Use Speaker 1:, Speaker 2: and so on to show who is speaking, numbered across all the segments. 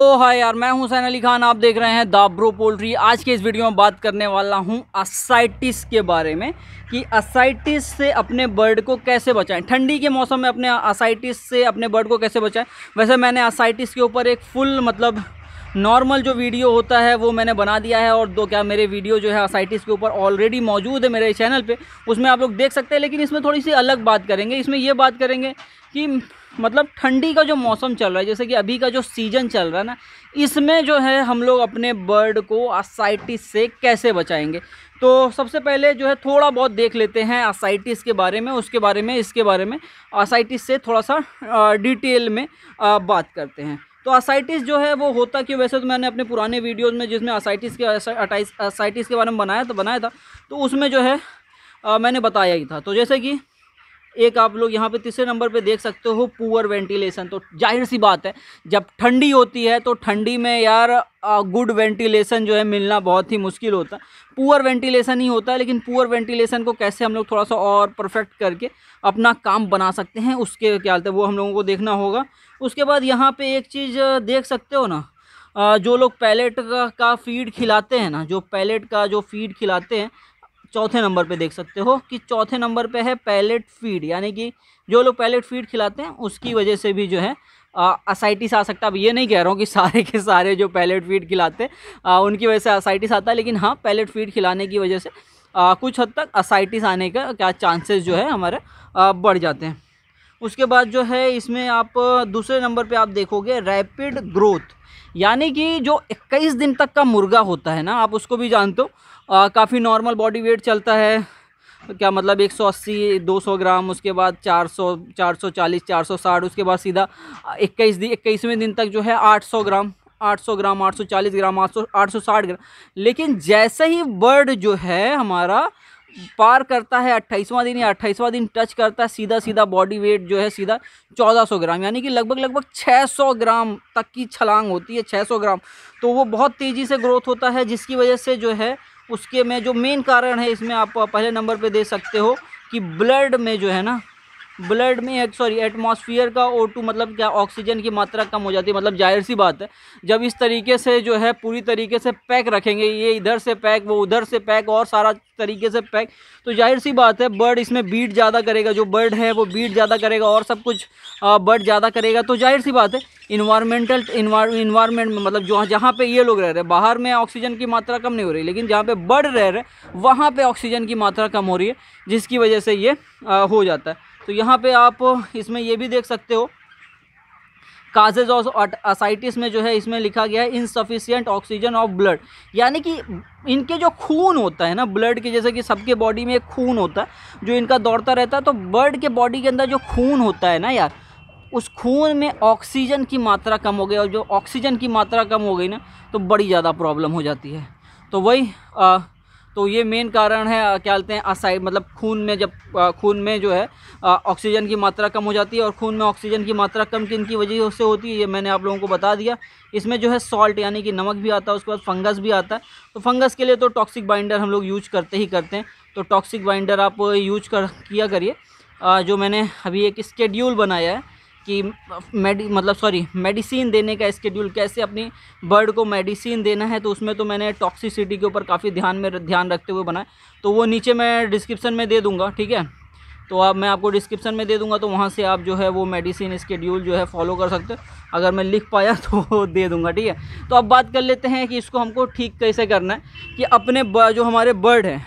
Speaker 1: तो हाय यार मैं हुसैन अली खान आप देख रहे हैं दाब्रो पोल्ट्री आज के इस वीडियो में बात करने वाला हूँ असाइटिस के बारे में कि असाइटिस से अपने बर्ड को कैसे बचाएं ठंडी के मौसम में अपने असाइटिस से अपने बर्ड को कैसे बचाएं वैसे मैंने असाइटिस के ऊपर एक फुल मतलब नॉर्मल जो वीडियो होता है वो मैंने बना दिया है और दो क्या मेरे वीडियो जो है असाइटिस के ऊपर ऑलरेडी मौजूद है मेरे चैनल पर उसमें आप लोग देख सकते हैं लेकिन इसमें थोड़ी सी अलग बात करेंगे इसमें यह बात करेंगे कि मतलब ठंडी का जो मौसम चल रहा है जैसे कि अभी का जो सीज़न चल रहा है ना इसमें जो है हम लोग अपने बर्ड को असाइटिस से कैसे बचाएंगे तो सबसे पहले जो है थोड़ा बहुत देख लेते हैं असाइटिस के बारे में उसके बारे में इसके बारे में असाइटिस से थोड़ा सा डिटेल में बात करते हैं तो आसाइटिस जो है वो होता कि वैसे तो मैंने अपने पुराने वीडियोज़ में जिसमें आसाइटिस के असाइटिस के बारे में बनाया था बनाया था तो उसमें जो है आ, मैंने बताया ही था तो जैसे कि एक आप लोग यहाँ पे तीसरे नंबर पे देख सकते हो पुअर वेंटिलेशन तो जाहिर सी बात है जब ठंडी होती है तो ठंडी में यार गुड वेंटिलेशन जो है मिलना बहुत ही मुश्किल होता है पुअर वेंटिलेशन ही होता है लेकिन पुअर वेंटिलेशन को कैसे हम लोग थोड़ा सा और परफेक्ट करके अपना काम बना सकते हैं उसके क्या होता है वो हम लोगों को देखना होगा उसके बाद यहाँ पर एक चीज़ देख सकते हो ना जो लोग पैलेट का, का फीड खिलाते हैं ना जो पैलेट का जो फीड खिलाते हैं चौथे नंबर पे देख सकते हो कि चौथे नंबर पे है पैलेट फीड यानी कि जो लोग पैलेट फीड खिलाते हैं उसकी वजह से भी जो है असाइटिस आ सकता है अब ये नहीं कह रहा हूँ कि सारे के सारे जो पैलेट फीड खिलाते हैं उनकी वजह से असाइटिस आता है लेकिन हाँ पैलेट फीड खिलाने की वजह से आ, कुछ हद तक असाइटिस आने का क्या चांसेस जो है हमारे आ, बढ़ जाते हैं उसके बाद जो है इसमें आप दूसरे नंबर पर आप देखोगे रैपिड ग्रोथ यानी कि जो 21 दिन तक का मुर्गा होता है ना आप उसको भी जानते हो काफ़ी नॉर्मल बॉडी वेट चलता है क्या मतलब 180 200 ग्राम उसके बाद 400 440 460 उसके बाद सीधा 21 दिन इक्कीसवें दिन तक जो है 800 ग्राम 800 ग्राम 840 ग्राम 800 860 ग्राम लेकिन जैसे ही बर्ड जो है हमारा पार करता है अट्ठाईसवां दिन या अट्ठाईसवां दिन टच करता है सीधा सीधा बॉडी वेट जो है सीधा 1400 ग्राम यानी कि लगभग लगभग 600 ग्राम तक की छलांग होती है 600 ग्राम तो वो बहुत तेज़ी से ग्रोथ होता है जिसकी वजह से जो है उसके में जो मेन कारण है इसमें आप पहले नंबर पर दे सकते हो कि ब्लड में जो है ना ब्लड में एक सॉरी एटमॉस्फेयर का ओ टू मतलब क्या ऑक्सीजन की मात्रा कम हो जाती है मतलब जाहिर सी बात है जब इस तरीके से जो है पूरी तरीके से पैक रखेंगे ये इधर से पैक वो उधर से पैक और सारा तरीके से पैक तो जाहिर सी बात है बर्ड इसमें बीट ज़्यादा करेगा जो बर्ड है वो बीट ज़्यादा करेगा और सब कुछ बर्ड ज़्यादा करेगा तो जाहिर सी बात है इन्वायरमेंटल इन्वायरमेंट में मतलब जो जहाँ पे ये लोग रह रहे हैं बाहर में ऑक्सीजन की मात्रा कम नहीं हो रही लेकिन जहाँ पे बर्ड रह रहे हैं वहाँ पे ऑक्सीजन की मात्रा कम हो रही है जिसकी वजह से ये आ, हो जाता है तो यहाँ पे आप इसमें ये भी देख सकते हो काजेज ऑफ असाइटिस में जो है इसमें लिखा गया है इनसफिशियंट ऑक्सीजन ऑफ ब्लड यानी कि इनके जो खून होता है ना ब्लड के जैसे कि सबके बॉडी में एक खून होता है जो इनका दौड़ता रहता है तो ब्लड के बॉडी के अंदर जो खून होता है ना यार उस खून में ऑक्सीजन की मात्रा कम हो गई और जो ऑक्सीजन की मात्रा कम हो गई ना तो बड़ी ज़्यादा प्रॉब्लम हो जाती है तो वही आ, तो ये मेन कारण है क्या कहते हैं असाइड मतलब खून में जब खून में जो है ऑक्सीजन की मात्रा कम हो जाती है और खून में ऑक्सीजन की मात्रा कम किन की वजह से होती है ये मैंने आप लोगों को बता दिया इसमें जो है सॉल्ट यानी कि नमक भी आता है उसके बाद फंगस भी आता है तो फंगस के लिए तो टॉक्सिक बाइंडर हम लोग यूज करते ही करते हैं तो टॉक्सिक बाइंडर आप यूज कर किया करिए जो मैंने अभी एक स्केड्यूल बनाया है कि मेडि मतलब सॉरी मेडिसिन देने का स्केड्यूल कैसे अपनी बर्ड को मेडिसिन देना है तो उसमें तो मैंने टॉक्सिसिटी के ऊपर काफ़ी ध्यान में ध्यान रखते हुए बनाए तो वो नीचे मैं डिस्क्रिप्शन में दे दूँगा ठीक है तो आप मैं आपको डिस्क्रिप्शन में दे दूंगा तो वहाँ से आप जो है वो मेडिसिन स्केड्यूल जो है फॉलो कर सकते हो अगर मैं लिख पाया तो दे दूंगा ठीक है तो अब बात कर लेते हैं कि इसको हमको ठीक कैसे करना है कि अपने जो हमारे बर्ड हैं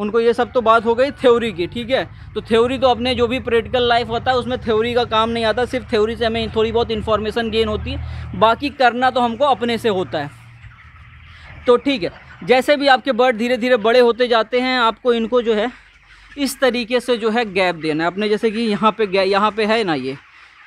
Speaker 1: उनको ये सब तो बात हो गई थ्योरी की ठीक है तो थ्योरी तो अपने जो भी प्रैक्टिकल लाइफ होता है उसमें थ्योरी का काम नहीं आता सिर्फ थ्योरी से हमें थोड़ी बहुत इन्फॉर्मेशन गेन होती है बाकी करना तो हमको अपने से होता है तो ठीक है जैसे भी आपके बर्ड धीरे धीरे बड़े होते जाते हैं आपको इनको जो है इस तरीके से जो है गैप देना है अपने जैसे कि यहाँ पे यहाँ पे है ना ये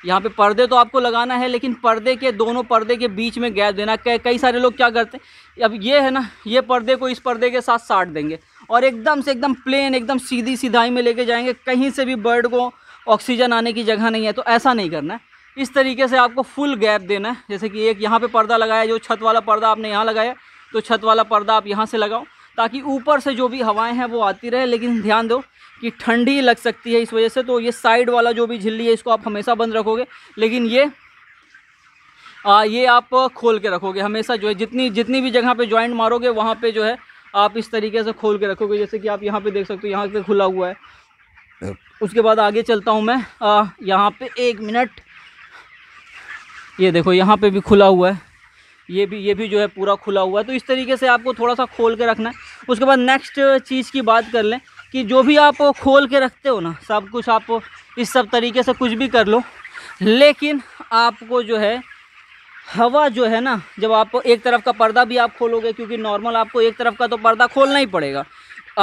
Speaker 1: यहाँ पे पर्दे तो आपको लगाना है लेकिन पर्दे के दोनों पर्दे के बीच में गैप देना कई कई सारे लोग क्या करते हैं अब ये है ना ये पर्दे को इस पर्दे के साथ साट देंगे और एकदम से एकदम प्लेन एकदम सीधी सीधाई में लेके जाएंगे कहीं से भी बर्ड को ऑक्सीजन आने की जगह नहीं है तो ऐसा नहीं करना है इस तरीके से आपको फुल गैप देना है जैसे कि एक यहाँ पर पर्दा लगाया जो छत वाला पर्दा आपने यहाँ लगाया तो छत वाला पर्दा आप यहाँ से लगाओ ताकि ऊपर से जो भी हवाएँ हैं वो आती रहे लेकिन ध्यान दो कि ठंडी लग सकती है इस वजह से तो ये साइड वाला जो भी झिल्ली है इसको आप हमेशा बंद रखोगे लेकिन ये आ, ये आप खोल के रखोगे हमेशा जो है जितनी जितनी भी जगह पे ज्वाइंट मारोगे वहाँ पे जो है आप इस तरीके से खोल के रखोगे जैसे कि आप यहाँ पे देख सकते हो यहाँ पे खुला हुआ है उसके बाद आगे चलता हूँ मैं यहाँ पे एक मिनट ये देखो यहाँ पे भी खुला हुआ है ये भी ये भी जो है पूरा खुला हुआ है तो इस तरीके से आपको थोड़ा सा खोल के रखना है उसके बाद नेक्स्ट चीज़ की बात कर लें कि जो भी आप खोल के रखते हो ना सब कुछ आप इस सब तरीके से कुछ भी कर लो लेकिन आपको जो है हवा जो है ना जब आप एक तरफ का पर्दा भी आप खोलोगे क्योंकि नॉर्मल आपको एक तरफ का तो पर्दा खोलना ही पड़ेगा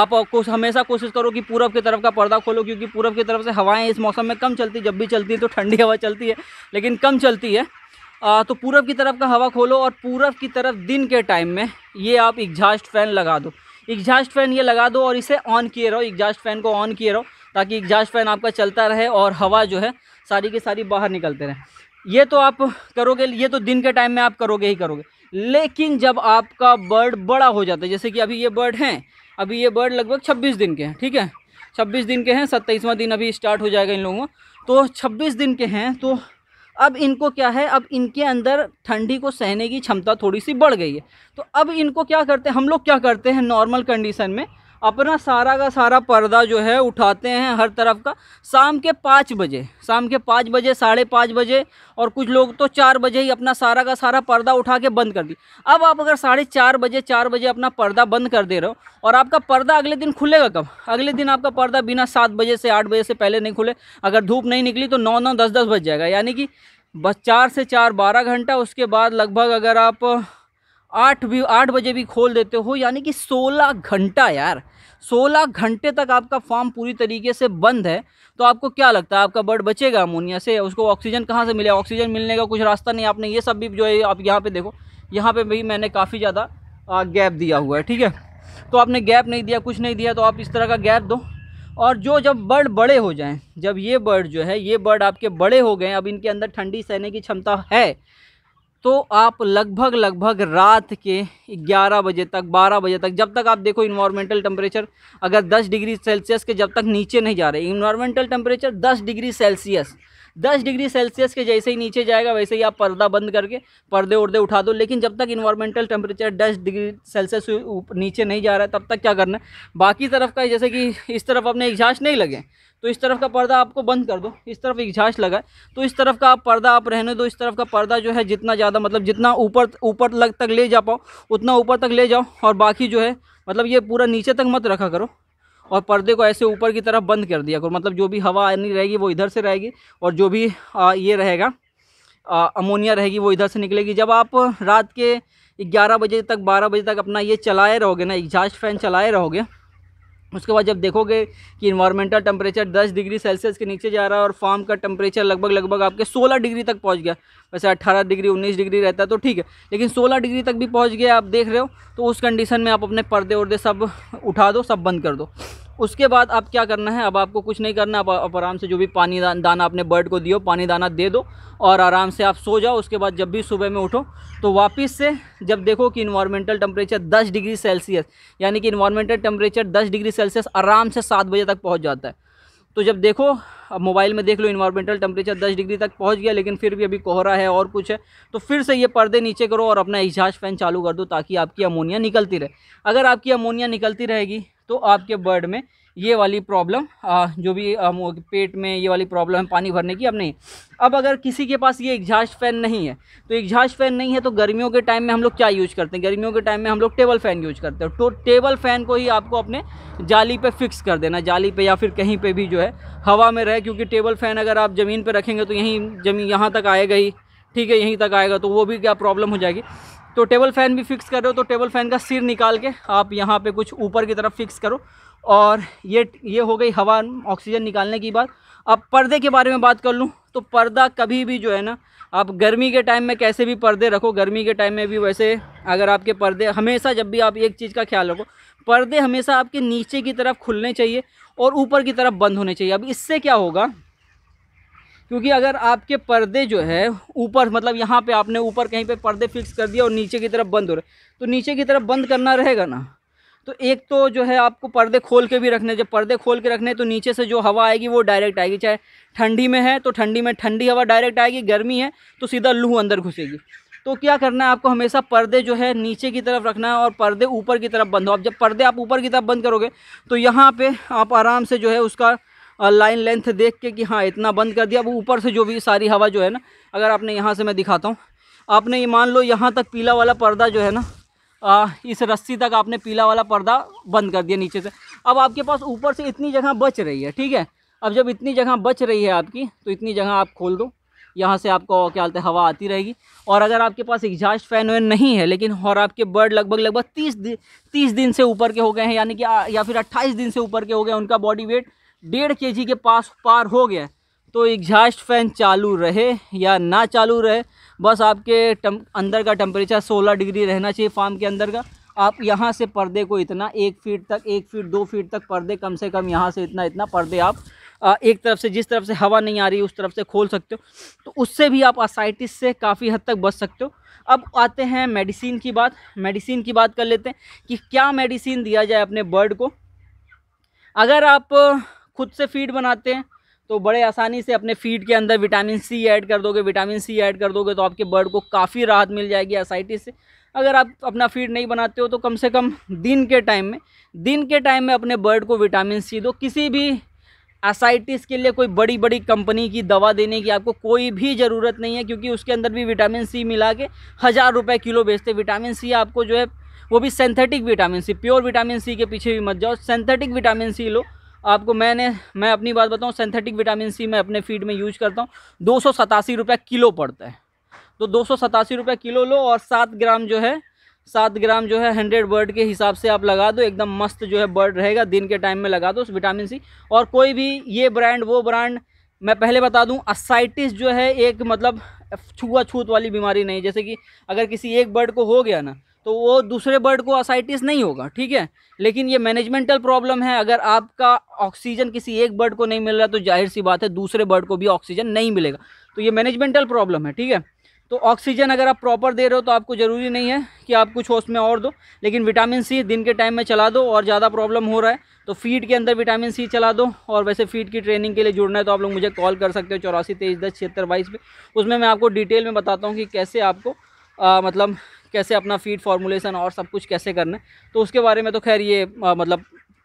Speaker 1: आप कुछ हमेशा कोशिश करो कि पूरब की तरफ का पर्दा खोलो क्योंकि पूरब की तरफ से हवाएं इस मौसम में कम चलती जब भी चलती है तो ठंडी हवा चलती है लेकिन कम चलती है आ, तो पूरब की तरफ का हवा खोलो और पूरब की तरफ दिन के टाइम में ये आप एग्जास्ट फैन लगा दो एग्जास्ट फैन ये लगा दो और इसे ऑन किए रहो एग्जास्ट फैन को ऑन किए रहो ताकि एग्जास्ट फैन आपका चलता रहे और हवा जो है सारी की सारी बाहर निकलते रहे ये तो आप करोगे ये तो दिन के टाइम में आप करोगे ही करोगे लेकिन जब आपका बर्ड बड़ा हो जाता है जैसे कि अभी ये बर्ड हैं अभी ये बर्ड लगभग छब्बीस दिन के हैं ठीक है छब्बीस दिन के हैं सत्ताईसवां दिन अभी स्टार्ट हो जाएगा इन लोगों तो छब्बीस दिन के हैं तो अब इनको क्या है अब इनके अंदर ठंडी को सहने की क्षमता थोड़ी सी बढ़ गई है तो अब इनको क्या करते हैं हम लोग क्या करते हैं नॉर्मल कंडीशन में अपना सारा का सारा पर्दा जो है उठाते हैं हर तरफ का शाम के पाँच बजे शाम के पाँच बजे साढ़े पाँच बजे और कुछ लोग तो चार बजे ही अपना सारा का सारा पर्दा उठा के बंद कर दी अब आप अगर साढ़े चार बजे चार बजे अपना पर्दा बंद कर दे रहे हो और आपका पर्दा अगले दिन खुलेगा कब अगले दिन आपका पर्दा बिना सात बजे से आठ बजे से पहले नहीं खुले अगर धूप नहीं निकली तो नौ नौ दस दस बज जाएगा यानी कि बस चार से चार बारह घंटा उसके बाद लगभग अगर आप आठ भी आठ बजे भी खोल देते हो यानी कि सोलह घंटा यार सोलह घंटे तक आपका फार्म पूरी तरीके से बंद है तो आपको क्या लगता है आपका बर्ड बचेगा अमोनिया से उसको ऑक्सीजन कहाँ से मिलेगा ऑक्सीजन मिलने का कुछ रास्ता नहीं आपने ये सब भी जो है आप यहाँ पे देखो यहाँ पे भी मैंने काफ़ी ज़्यादा गैप दिया हुआ है ठीक है तो आपने गैप नहीं दिया कुछ नहीं दिया तो आप इस तरह का गैप दो और जो जब बर्ड बड़े हो जाएँ जब ये बर्ड जो है ये बर्ड आपके बड़े हो गए अब इनके अंदर ठंडी सहने की क्षमता है तो आप लगभग लगभग रात के 11 बजे तक 12 बजे तक जब तक आप देखो इन्वामेंटल टेम्परेचर अगर 10 डिग्री सेल्सियस के जब तक नीचे नहीं जा रहे इन्वामेंटल टेम्परेचर 10 डिग्री सेल्सियस दस डिग्री सेल्सियस के जैसे ही नीचे जाएगा वैसे ही आप पर्दा बंद करके पर्दे उर्दे उठा दो लेकिन जब तक इन्वायरमेंटल टेम्परेचर दस डिग्री सेल्सियस नीचे नहीं जा रहा है तब तक क्या करना है बाकी तरफ का जैसे कि इस तरफ अपने एग्जास्ट नहीं लगे तो इस तरफ का पर्दा आपको बंद कर दो इस तरफ एग्जास्ट लगाए तो इस तरफ का आप पर्दा आप रहने दो इस तरफ का पर्दा जो है जितना ज़्यादा मतलब जितना ऊपर ऊपर लग तक ले जा पाओ उतना ऊपर तक ले जाओ और बाकी जो है मतलब ये पूरा नीचे तक मत रखा करो और पर्दे को ऐसे ऊपर की तरफ बंद कर दिया करो मतलब जो भी हवा आनी रहेगी वो इधर से रहेगी और जो भी ये रहेगा अमोनिया रहेगी वो इधर से निकलेगी जब आप रात के 11 बजे तक 12 बजे तक अपना ये चलाए रहोगे ना एग्जास्ट फ़ैन चलाए रहोगे उसके बाद जब देखोगे कि इन्वायरमेंटल टेम्परेचर 10 डिग्री सेल्सियस के नीचे जा रहा है और फार्म का टेम्परेचर लगभग लगभग आपके 16 डिग्री तक पहुंच गया वैसे 18 डिग्री 19 डिग्री रहता है तो ठीक है लेकिन 16 डिग्री तक भी पहुंच गया आप देख रहे हो तो उस कंडीशन में आप अपने पर्दे उर्दे सब उठा दो सब बंद कर दो उसके बाद आप क्या करना है अब आपको कुछ नहीं करना अब आप आराम से जो भी पानी दाना आपने बर्ड को दियो पानी दाना दे दो और आराम से आप सो जाओ उसके बाद जब भी सुबह में उठो तो वापस से जब देखो कि इन्वायरमेंटल टेम्परेचर 10 डिग्री सेल्सियस यानी कि इन्वायरमेंटल टेम्परेचर 10 डिग्री सेल्सियस आराम से सात बजे तक पहुँच जाता है तो जब देखो अब मोबाइल में देख लो इन्वायरमेंटल टेम्परेचर 10 डिग्री तक पहुंच गया लेकिन फिर भी अभी कोहरा है और कुछ है तो फिर से ये पर्दे नीचे करो और अपना एग्जास्ट फैन चालू कर दो ताकि आपकी अमोनिया निकलती रहे अगर आपकी अमोनिया निकलती रहेगी तो आपके बर्ड में ये वाली प्रॉब्लम जो भी पेट में ये वाली प्रॉब्लम है पानी भरने की अब नहीं अब अगर किसी के पास ये एग्जास्ट फ़ैन नहीं है तो एग्जास्ट फ़ैन नहीं है तो गर्मियों के टाइम में हम लोग क्या यूज़ करते हैं गर्मियों के टाइम में हम लोग टेबल फ़ैन यूज़ करते हैं तो टेबल फ़ैन को ही आपको अपने जाली पे फिक्स कर देना जाली पर या फिर कहीं पर भी जो है हवा में रहे क्योंकि टेबल फ़ैन अगर आप ज़मीन पर रखेंगे तो यहीं जमीन यहाँ तक आएगा ही ठीक है यहीं तक आएगा तो वो भी क्या प्रॉब्लम हो जाएगी तो टेबल फ़ैन भी फिक्स कर रहे हो तो टेबल फ़ैन का सिर निकाल के आप यहाँ पे कुछ ऊपर की तरफ फिक्स करो और ये ये हो गई हवा ऑक्सीजन निकालने की बात अब पर्दे के बारे में बात कर लूँ तो पर्दा कभी भी जो है ना आप गर्मी के टाइम में कैसे भी पर्दे रखो गर्मी के टाइम में भी वैसे अगर आपके पर्दे हमेशा जब भी आप एक चीज़ का ख्याल रखो पर्दे हमेशा आपके नीचे की तरफ खुलने चाहिए और ऊपर की तरफ बंद होने चाहिए अब इससे क्या होगा क्योंकि अगर आपके पर्दे जो है ऊपर मतलब यहाँ पे आपने ऊपर कहीं पे पर्दे फिक्स कर दिया और नीचे की तरफ बंद हो रहे तो नीचे की तरफ बंद करना रहेगा ना तो एक तो जो है आपको पर्दे खोल के भी रखने जब पर्दे खोल के रखने तो नीचे से जो हवा आएगी वो डायरेक्ट आएगी चाहे ठंडी में है तो ठंडी में ठंडी हवा डायरेक्ट आएगी गर्मी है तो सीधा लू अंदर घुसेगी तो क्या करना है आपको हमेशा पर्दे जो है नीचे की तरफ रखना है और पर्दे ऊपर की तरफ बंद हो आप जब पर्दे आप ऊपर की तरफ बंद करोगे तो यहाँ पे आप आराम से जो है उसका लाइन लेंथ देख के कि हाँ इतना बंद कर दिया वो ऊपर से जो भी सारी हवा जो है ना अगर आपने यहाँ से मैं दिखाता हूँ आपने ये मान लो यहाँ तक पीला वाला पर्दा जो है ना आ, इस रस्सी तक आपने पीला वाला पर्दा बंद कर दिया नीचे से अब आपके पास ऊपर से इतनी जगह बच रही है ठीक है अब जब इतनी जगह बच रही है आपकी तो इतनी जगह आप खोल दो यहाँ से आपको क्या बोलते हैं हवा आती रहेगी और अगर आपके पास एग्जास्ट फैन वैन नहीं है लेकिन और आपके बर्ड लगभग लगभग तीस दिन तीस दिन से ऊपर के हो गए हैं यानी कि या फिर अट्ठाईस दिन से ऊपर के हो गए उनका बॉडी वेट डेढ़ के के पास पार हो गया तो एग्जास्ट फ़ैन चालू रहे या ना चालू रहे बस आपके टम, अंदर का टेम्परेचर 16 डिग्री रहना चाहिए फार्म के अंदर का आप यहाँ से पर्दे को इतना एक फीट तक एक फीट दो फीट तक पर्दे कम से कम यहाँ से इतना इतना पर्दे आप एक तरफ से जिस तरफ से हवा नहीं आ रही उस तरफ से खोल सकते हो तो उससे भी आप असाइटिस से काफ़ी हद तक बच सकते हो अब आते हैं मेडिसिन की बात मेडिसिन की बात कर लेते हैं कि क्या मेडिसिन दिया जाए अपने बर्ड को अगर आप खुद से फीड बनाते हैं तो बड़े आसानी से अपने फीड के अंदर विटामिन सी ऐड कर दोगे विटामिन सी ऐड कर दोगे तो आपके बर्ड को काफ़ी राहत मिल जाएगी एसाइटिस से अगर आप अपना फीड नहीं बनाते हो तो कम से कम दिन के टाइम में दिन के टाइम में अपने बर्ड को विटामिन सी दो किसी भी एसाइटिस के लिए कोई बड़ी बड़ी कंपनी की दवा देने की आपको कोई भी ज़रूरत नहीं है क्योंकि उसके अंदर भी विटामिन सी मिला के हज़ार रुपये किलो बेचते विटामिन सी आपको जो है वो भी synthetic vitamin C pure vitamin C के पीछे भी मत जाओ सिंथेटिक विटामिन सी लो आपको मैंने मैं अपनी बात बताऊँ सिंथेटिक विटामिन सी मैं अपने फीड में यूज करता हूँ दो सौ सतासी रुपये किलो पड़ता है तो दो सौ सतासी रुपये किलो लो और सात ग्राम जो है सात ग्राम जो है हंड्रेड बर्ड के हिसाब से आप लगा दो एकदम मस्त जो है बर्ड रहेगा दिन के टाइम में लगा दो उस विटामिन सी और कोई भी ये ब्रांड वो ब्रांड मैं पहले बता दूं असाइटिस जो है एक मतलब छुआ छूत वाली बीमारी नहीं जैसे कि अगर किसी एक बर्ड को हो गया ना तो वो दूसरे बर्ड को असाइटिस नहीं होगा ठीक है लेकिन ये मैनेजमेंटल प्रॉब्लम है अगर आपका ऑक्सीजन किसी एक बर्ड को नहीं मिल रहा तो जाहिर सी बात है दूसरे बर्ड को भी ऑक्सीजन नहीं मिलेगा तो ये मैनेजमेंटल प्रॉब्लम है ठीक है तो ऑक्सीजन अगर आप प्रॉपर दे रहे हो तो आपको ज़रूरी नहीं है कि आप कुछ होश में और दो लेकिन विटामिन सी दिन के टाइम में चला दो और ज़्यादा प्रॉब्लम हो रहा है तो फीड के अंदर विटामिन सी चला दो और वैसे फीड की ट्रेनिंग के लिए जुड़ना है तो आप लोग मुझे कॉल कर सकते हो चौरासी तेईस दस छिहत्तर बाईस पर उसमें मैं आपको डिटेल में बताता हूँ कि कैसे आपको आ, मतलब कैसे अपना फीड फार्मूलेशन और सब कुछ कैसे करना है तो उसके बारे में तो खैर ये आ, मतलब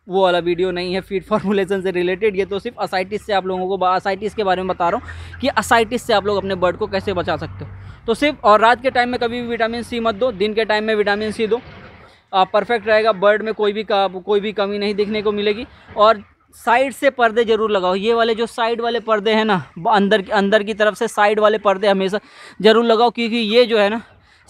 Speaker 1: वो वाला वीडियो नहीं है फीड फार्मूलेशन से रिलेटेड ये तो सिर्फ असाइटिस से आप लोगों को असाइटिस के बारे में बता रहा हूँ कि असाइटिस से आप लोग अपने बर्ड को कैसे बचा सकते हो तो सिर्फ और रात के टाइम में कभी भी विटामिन सी मत दो दिन के टाइम में विटामिन सी दो परफेक्ट रहेगा बर्ड में कोई भी कोई भी कमी नहीं देखने को मिलेगी और साइड से पर्दे जरूर लगाओ ये वाले जो साइड वाले पर्दे हैं ना अंदर अंदर की तरफ से साइड वाले पर्दे हमेशा ज़रूर लगाओ क्योंकि ये जो है ना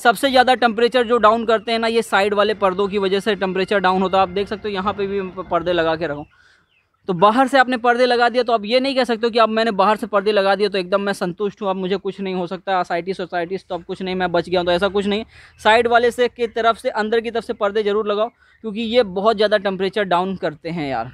Speaker 1: सबसे ज़्यादा टेम्परेचर जो डाउन करते हैं ना ये साइड वाले पर्दों की वजह से टेम्परेचर डाउन होता है आप देख सकते हो यहाँ पे भी पर्दे लगा के रहो तो बाहर से आपने पर्दे लगा दिया तो आप ये नहीं कह सकते हो कि अब मैंने बाहर से पर्दे लगा दिए तो एकदम मैं संतुष्ट हूँ अब मुझे कुछ नहीं हो सकता आसाइटिस सोसाइटिस तो अब कुछ नहीं मैं बच गया तो ऐसा कुछ नहीं साइड वाले से की तरफ से अंदर की तरफ से पर्दे ज़रूर लगाओ क्योंकि ये बहुत ज़्यादा टेम्परेचर डाउन करते हैं यार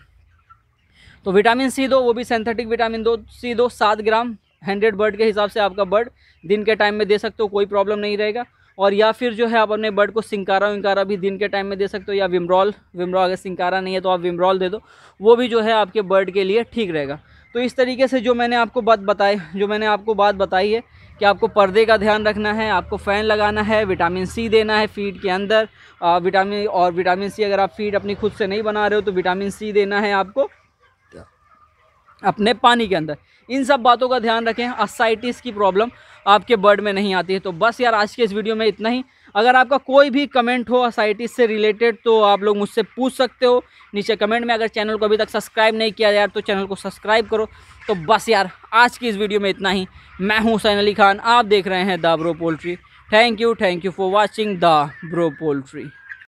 Speaker 1: तो विटामिन सी दो वो भी सेंथेटिक विटामिन दो सी दो सात ग्राम हंड्रेड बर्ड के हिसाब से आपका बर्ड दिन के टाइम में दे सकते हो कोई प्रॉब्लम नहीं रहेगा और या फिर जो है आप अपने बर्ड को सिंकारा विंकारा भी दिन के टाइम में दे सकते हो या विमरॉल विमरॉल अगर सिंकारा नहीं है तो आप विमरॉल दे दो वो भी जो है आपके बर्ड के लिए ठीक रहेगा तो इस तरीके से जो मैंने आपको बात बताई जो मैंने आपको बात बताई है कि आपको पर्दे का ध्यान रखना है आपको फ़ैन लगाना है विटामिन सी देना है फीड के अंदर विटामिन और विटामिन सी अगर आप फीड अपनी खुद से नहीं बना रहे हो तो विटामिन सी देना है आपको अपने पानी के अंदर इन सब बातों का ध्यान रखें असाइटिस की प्रॉब्लम आपके बर्ड में नहीं आती है तो बस यार आज के इस वीडियो में इतना ही अगर आपका कोई भी कमेंट हो असाइटिस से रिलेटेड तो आप लोग मुझसे पूछ सकते हो नीचे कमेंट में अगर चैनल को अभी तक सब्सक्राइब नहीं किया यार तो चैनल को सब्सक्राइब करो तो बस यार आज की इस वीडियो में इतना ही मैं हूँ हुसैन अली खान आप देख रहे हैं the bro poultry thank you thank you for watching the bro poultry